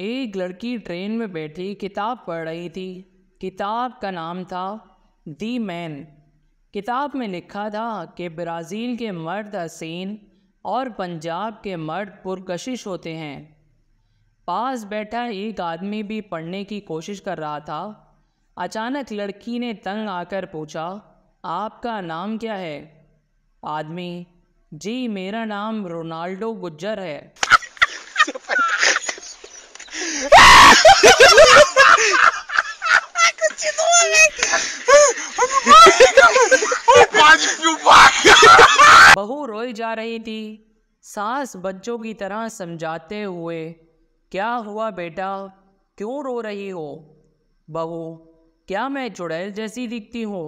एक लड़की ट्रेन में बैठी किताब पढ़ रही थी किताब का नाम था दी मैन किताब में लिखा था कि ब्राज़ील के मर्द हसीन और पंजाब के मर्द पुरकशिश होते हैं पास बैठा एक आदमी भी पढ़ने की कोशिश कर रहा था अचानक लड़की ने तंग आकर पूछा आपका नाम क्या है आदमी जी मेरा नाम रोनाल्डो गुज्जर है Continua, velho. बहू रोई जा रही थी सास बच्चों की तरह समझाते हुए क्या हुआ बेटा क्यों रो रही हो बहू क्या मैं चुड़ैल जैसी दिखती हूँ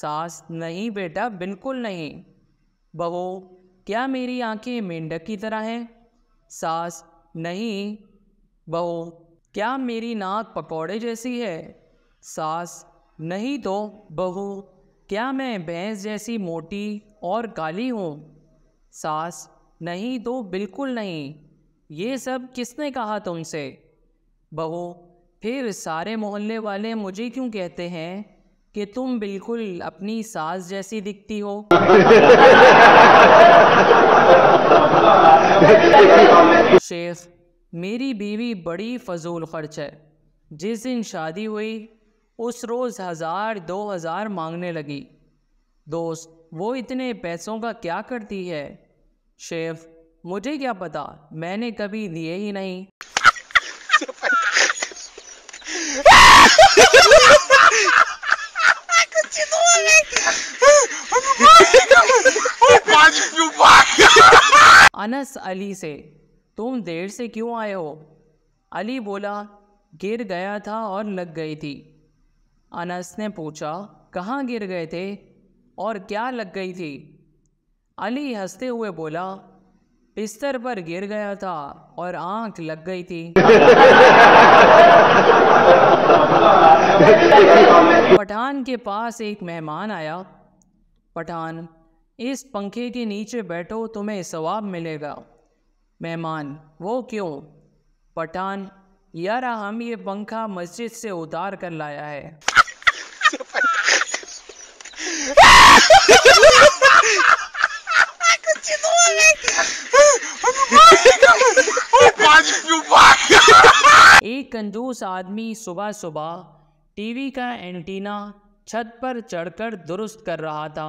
सास नहीं बेटा बिल्कुल नहीं बहू क्या मेरी आंखें मेंढक की तरह हैं सास नहीं बहू क्या मेरी नाक पकौड़े जैसी है सास नहीं तो बहू क्या मैं भैंस जैसी मोटी और काली हूँ सास नहीं तो बिल्कुल नहीं ये सब किसने कहा तुमसे बहू फिर सारे मोहल्ले वाले मुझे क्यों कहते हैं कि तुम बिल्कुल अपनी सास जैसी दिखती हो शेख मेरी बीवी बड़ी फजूल खर्च है जिस दिन शादी हुई उस रोज़ हज़ार दो हज़ार मांगने लगी दोस्त वो इतने पैसों का क्या करती है शेफ मुझे क्या पता मैंने कभी दिए ही नहीं अनस अली से तुम देर से क्यों आए हो अली बोला गिर गया था और लग गई थी अनस ने पूछा कहाँ गिर गए थे और क्या लग गई थी अली हंसते हुए बोला बिस्तर पर गिर गया था और आंख लग गई थी पठान के पास एक मेहमान आया पठान इस पंखे के नीचे बैठो तुम्हें सवाब मिलेगा मेहमान वो क्यों पठान यार हम ये पंखा मस्जिद से उतार कर लाया है एक कंजूस आदमी सुबह सुबह टीवी का एंटीना छत पर चढ़कर दुरुस्त कर रहा था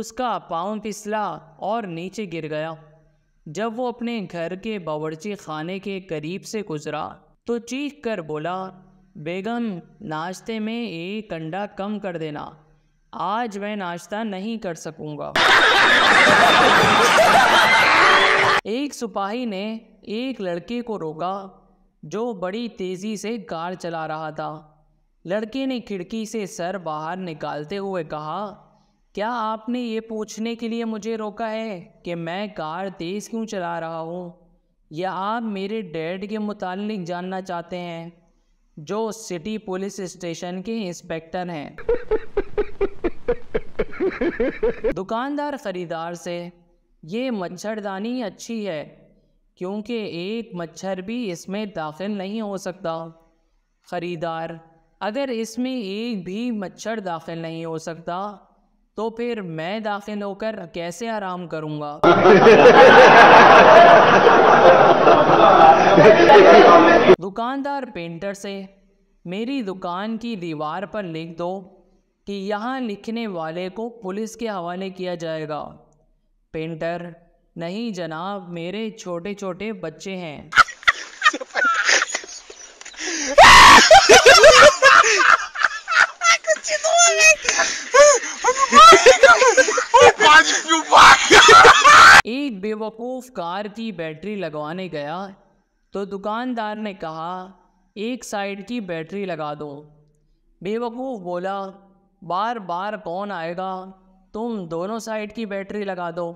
उसका पाँव फिसला और नीचे गिर गया जब वो अपने घर के बावर्ची खाने के करीब से गुजरा तो चीख कर बोला बेगम नाश्ते में एक अंडा कम कर देना आज मैं नाश्ता नहीं कर सकूंगा एक सिपाही ने एक लड़के को रोका जो बड़ी तेज़ी से कार चला रहा था लड़के ने खिड़की से सर बाहर निकालते हुए कहा क्या आपने ये पूछने के लिए मुझे रोका है कि मैं कार तेज़ क्यों चला रहा हूँ या आप मेरे डैड के मुतालिक जानना चाहते हैं जो सिटी पुलिस स्टेशन के इंस्पेक्टर हैं दुकानदार ख़रीदार से ये मच्छरदानी अच्छी है क्योंकि एक मच्छर भी इसमें दाखिल नहीं हो सकता ख़रीदार अगर इसमें एक भी मच्छर दाखिल नहीं हो सकता तो फिर मैं दाखिल होकर कैसे आराम करूंगा दुकानदार पेंटर से मेरी दुकान की दीवार पर लिख दो कि यहाँ लिखने वाले को पुलिस के हवाले किया जाएगा पेंटर नहीं जनाब मेरे छोटे छोटे बच्चे हैं बेवकूफ़ कार की बैटरी लगवाने गया तो दुकानदार ने कहा एक साइड की बैटरी लगा दो बेवकूफ़ बोला बार बार कौन आएगा तुम दोनों साइड की बैटरी लगा दो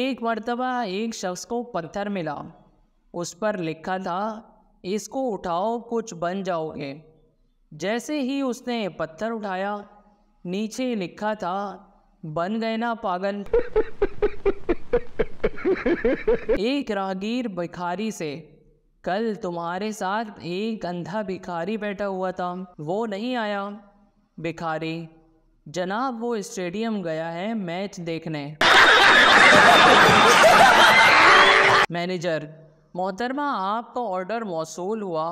एक मरतबा एक शख्स को पत्थर मिला उस पर लिखा था इसको उठाओ कुछ बन जाओगे जैसे ही उसने पत्थर उठाया नीचे लिखा था बन गए ना पागल एक राहगीर भिखारी से कल तुम्हारे साथ एक अंधा भिखारी बैठा हुआ था वो नहीं आया भिखारी जनाब वो स्टेडियम गया है मैच देखने मैनेजर मोहतरमा आपका ऑर्डर मौसू हुआ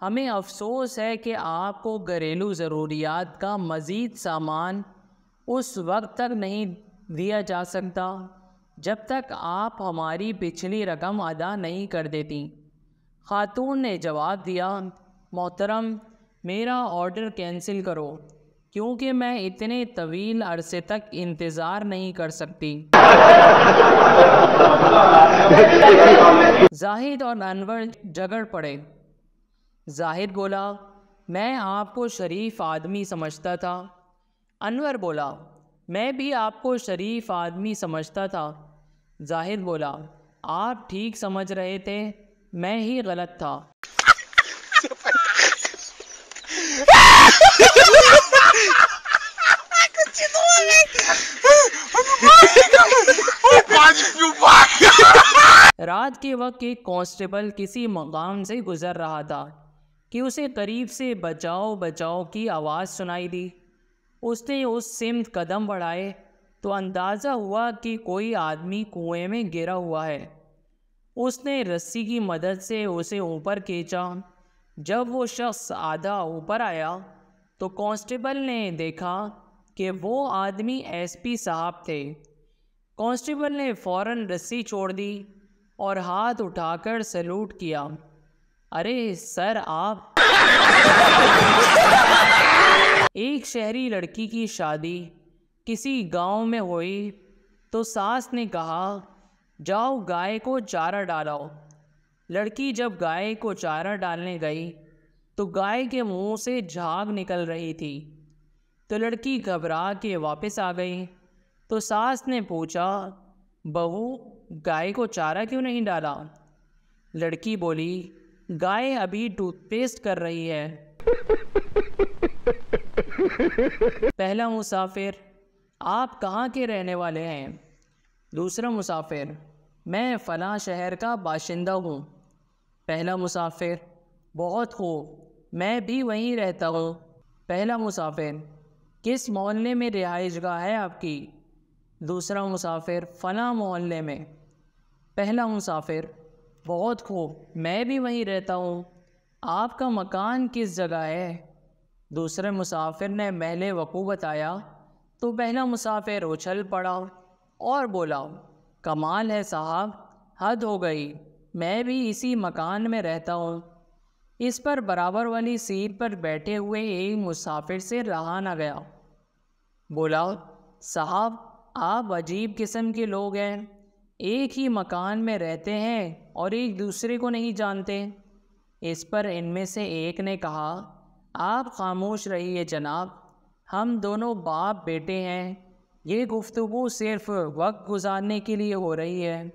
हमें अफसोस है कि आपको घरेलू ज़रूरियात का मज़ीद सामान उस वक्त तक नहीं दिया जा सकता जब तक आप हमारी पिछली रकम अदा नहीं कर देती खातून ने जवाब दिया मोहतरम मेरा ऑर्डर कैंसिल करो क्योंकि मैं इतने तवील अरसे तक इंतज़ार नहीं कर सकती जाहिद और अनवर झगड़ पड़े जाहिद बोला मैं आपको शरीफ आदमी समझता था अनवर बोला मैं भी आपको शरीफ आदमी समझता था जाहिद बोला आप ठीक समझ रहे थे मैं ही गलत था रात के वक्त एक कांस्टेबल किसी मकाम से गुजर रहा था कि उसे करीब से बचाओ बचाओ की आवाज़ सुनाई दी उसने उस सिमत कदम बढ़ाए तो अंदाज़ा हुआ कि कोई आदमी कुएं में गिरा हुआ है उसने रस्सी की मदद से उसे ऊपर खींचा जब वो शख्स आधा ऊपर आया तो कांस्टेबल ने देखा कि वो आदमी एसपी साहब थे कांस्टेबल ने फौरन रस्सी छोड़ दी और हाथ उठाकर सल्यूट किया अरे सर आप एक शहरी लड़की की शादी किसी गांव में हुई तो सास ने कहा जाओ गाय को चारा डालाओ लड़की जब गाय को चारा डालने गई तो गाय के मुंह से झाग निकल रही थी तो लड़की घबरा के वापस आ गई तो सास ने पूछा बहू गाय को चारा क्यों नहीं डाला लड़की बोली गाय अभी टूथपेस्ट कर रही है पहला मुसाफिर आप कहाँ के रहने वाले हैं दूसरा मुसाफिर मैं फ़लाँ शहर का बाशिंदा हूँ पहला मुसाफिर बहुत खूब मैं भी वहीं रहता हूँ पहला मुसाफिर किस मोहल्ले में रिहाइश है आपकी दूसरा मुसाफिर फ़लाँ मोहल्ले में पहला मुसाफिर बहुत खूब मैं भी वहीं रहता हूँ आपका मकान किस जगह है दूसरे मुसाफिर ने मेले वकू बताया तो पहला मुसाफिर उछल पड़ा और बोला कमाल है साहब हद हो गई मैं भी इसी मकान में रहता हूँ इस पर बराबर वाली सीट पर बैठे हुए एक मुसाफिर से रहा ना गया बोला साहब आप अजीब किस्म के लोग हैं एक ही मकान में रहते हैं और एक दूसरे को नहीं जानते इस पर इनमें से एक ने कहा आप खामोश रहिए जनाब हम दोनों बाप बेटे हैं ये गुफ्तु सिर्फ वक्त गुजारने के लिए हो रही है